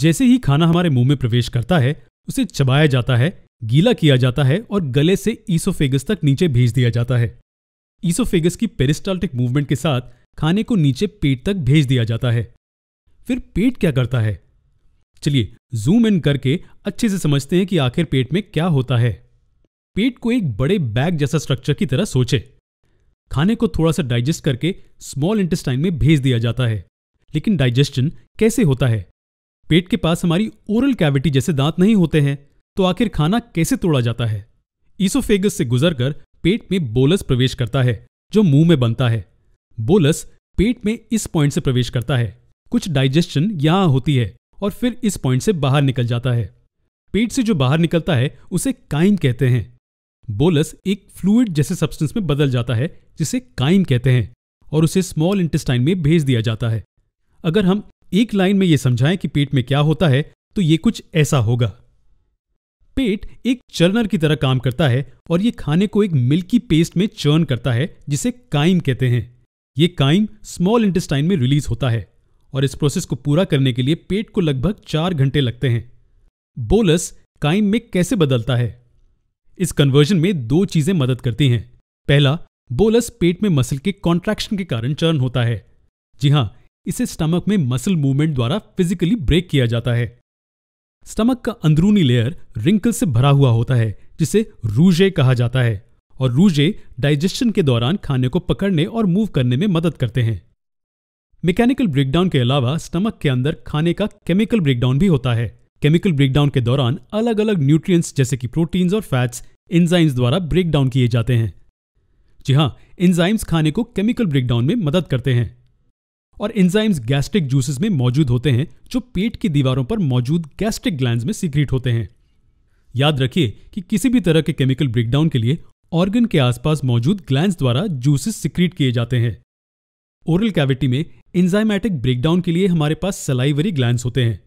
जैसे ही खाना हमारे मुंह में प्रवेश करता है उसे चबाया जाता है गीला किया जाता है और गले से ईसोफेगस तक नीचे भेज दिया जाता है ईसोफेगस की पेरिस्टाल्टिक मूवमेंट के साथ खाने को नीचे पेट तक भेज दिया जाता है फिर पेट क्या करता है चलिए जूम इन करके अच्छे से समझते हैं कि आखिर पेट में क्या होता है पेट को एक बड़े बैग जैसा स्ट्रक्चर की तरह सोचे खाने को थोड़ा सा डाइजेस्ट करके स्मॉल इंटेस्टाइन में भेज दिया जाता है लेकिन डाइजेशन कैसे होता है पेट के पास हमारी ओरल कैविटी जैसे दांत नहीं होते हैं तो आखिर खाना कैसे तोड़ा जाता है ईसोफेगस से गुजरकर पेट में बोलस प्रवेश करता है जो मुंह में बनता है बोलस पेट में इस पॉइंट से प्रवेश करता है कुछ डाइजेशन यहां होती है और फिर इस पॉइंट से बाहर निकल जाता है पेट से जो बाहर निकलता है उसे काइम कहते हैं बोलस एक फ्लूड जैसे सब्सटेंस में बदल जाता है जिसे काइम कहते हैं और उसे स्मॉल इंटेस्टाइन में भेज दिया जाता है अगर हम एक लाइन में यह समझाएं कि पेट में क्या होता है तो यह कुछ ऐसा होगा पेट एक चर्नर की तरह काम करता है और यह खाने को एक मिल्की पेस्ट में चर्न करता है जिसे काइम कहते हैं यह काइम स्मॉल इंटेस्टाइन में रिलीज होता है और इस प्रोसेस को पूरा करने के लिए पेट को लगभग चार घंटे लगते हैं बोलस काइम में कैसे बदलता है इस कन्वर्जन में दो चीजें मदद करती हैं पहला बोलस पेट में मसल के कॉन्ट्रैक्शन के कारण चर्न होता है जी हां इसे स्टमक में मसल मूवमेंट द्वारा फिजिकली ब्रेक किया जाता है स्टमक का अंदरूनी लेयर रिंकल से भरा हुआ होता है जिसे रूजे कहा जाता है और रूजे डाइजेशन के दौरान खाने को पकड़ने और मूव करने में मदद करते हैं मैकेनिकल ब्रेकडाउन के अलावा स्टमक के अंदर खाने का केमिकल ब्रेकडाउन भी होता है केमिकल ब्रेकडाउन के दौरान अलग अलग न्यूट्रिएंट्स जैसे कि प्रोटीन्स और फैट्स इंजाइम्स द्वारा ब्रेकडाउन किए जाते हैं जी हाँ इंजाइम्स खाने को केमिकल ब्रेकडाउन में मदद करते हैं और एंजाइम्स गैस्ट्रिक जूसेस में मौजूद होते हैं जो पेट की दीवारों पर मौजूद गैस्ट्रिक ग्लैंड में सीक्रेट होते हैं याद रखिए कि किसी भी तरह के केमिकल ब्रेकडाउन के लिए ऑर्गन के आसपास मौजूद ग्लैंड द्वारा जूसेस सिक्रीट किए जाते हैं ओरल कैविटी में एंजाइमेटिक ब्रेकडाउन के लिए हमारे पास सलाइवरी ग्लैंड होते हैं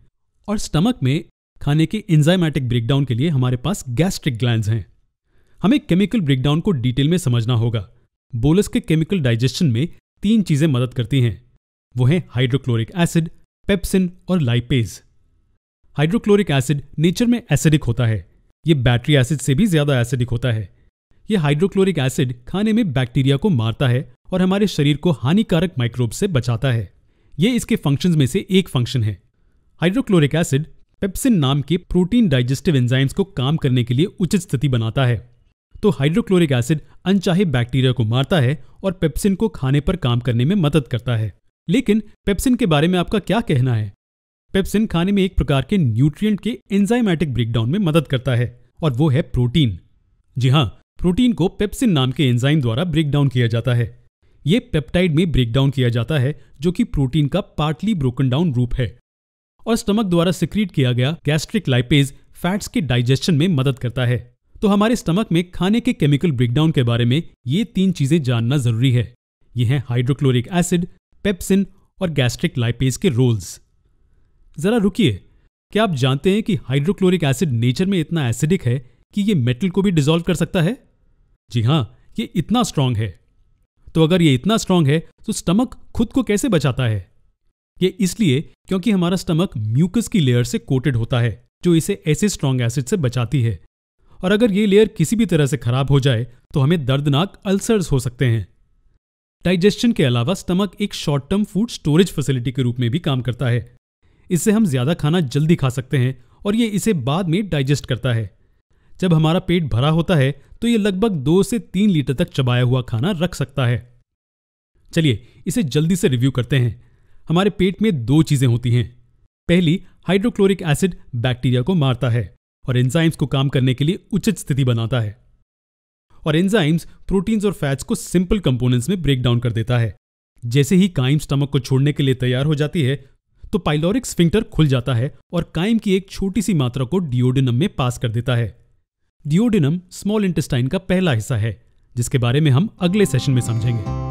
और स्टमक में खाने के एंजाइमेटिक ब्रेकडाउन के लिए हमारे पास गैस्ट्रिक ग्लैंड हैं हमें केमिकल ब्रेकडाउन को डिटेल में समझना होगा बोलस के केमिकल डाइजेशन में तीन चीजें मदद करती हैं वो हैं हाइड्रोक्लोरिक एसिड पेप्सिन और लाइपेज हाइड्रोक्लोरिक एसिड नेचर में एसिडिक होता है ये बैटरी एसिड से भी ज़्यादा एसिडिक होता है ये हाइड्रोक्लोरिक एसिड खाने में बैक्टीरिया को मारता है और हमारे शरीर को हानिकारक माइक्रोब से बचाता है ये इसके फंक्शंस में से एक फंक्शन है हाइड्रोक्लोरिक एसिड पेप्सिन नाम के प्रोटीन डाइजेस्टिव एंजाइम्स को काम करने के लिए उचित स्थिति बनाता है तो हाइड्रोक्लोरिक एसिड अनचाहे बैक्टीरिया को मारता है और पेप्सिन को खाने पर काम करने में मदद करता है लेकिन पेप्सिन के बारे में आपका क्या कहना है पेप्सिन खाने में एक प्रकार के न्यूट्रिएंट के एंजाइमेटिक ब्रेकडाउन में मदद करता है और वो है प्रोटीन जी हाँ प्रोटीन को पेप्सिन नाम के एंजाइम द्वारा ब्रेकडाउन किया जाता है ये पेप्टाइड में ब्रेकडाउन किया जाता है जो कि प्रोटीन का पार्टली ब्रोकन डाउन रूप है और स्टमक द्वारा सिक्रीट किया गया गैस्ट्रिक लाइपेज फैट्स के डाइजेशन में मदद करता है तो हमारे स्टमक में खाने के केमिकल ब्रेकडाउन के बारे में ये तीन चीजें जानना जरूरी है ये है हाइड्रोक्लोरिक एसिड पेप्सिन और गैस्ट्रिक लाइपेज के रोल्स ज़रा रुकिए क्या आप जानते हैं कि हाइड्रोक्लोरिक एसिड नेचर में इतना एसिडिक है कि ये मेटल को भी डिजोल्व कर सकता है जी हाँ ये इतना स्ट्रांग है तो अगर ये इतना स्ट्रांग है तो स्टमक खुद को कैसे बचाता है ये इसलिए क्योंकि हमारा स्टमक म्यूकस की लेयर से कोटेड होता है जो इसे ऐसे स्ट्रांग एसिड से बचाती है और अगर ये लेयर किसी भी तरह से खराब हो जाए तो हमें दर्दनाक अल्सर्स हो सकते हैं डाइजेशन के अलावा स्टमक एक short term food storage facility के रूप में भी काम करता है इससे हम ज़्यादा खाना जल्दी खा सकते हैं और ये इसे बाद में डाइजेस्ट करता है जब हमारा पेट भरा होता है तो ये लगभग दो से तीन लीटर तक चबाया हुआ खाना रख सकता है चलिए इसे जल्दी से रिव्यू करते हैं हमारे पेट में दो चीज़ें होती हैं पहली हाइड्रोक्लोरिक एसिड बैक्टीरिया को मारता है और एंजाइम्स को काम करने के लिए उचित स्थिति बनाता है और एंजाइम्स प्रोटीन्स और फैट्स को सिंपल कंपोनेंट्स में ब्रेक डाउन कर देता है जैसे ही काइम स्टमक को छोड़ने के लिए तैयार हो जाती है तो पाइलोरिक स्फिंक्टर खुल जाता है और काइम की एक छोटी सी मात्रा को डिओडिनम में पास कर देता है डिओडिनम स्मॉल इंटेस्टाइन का पहला हिस्सा है जिसके बारे में हम अगले सेशन में समझेंगे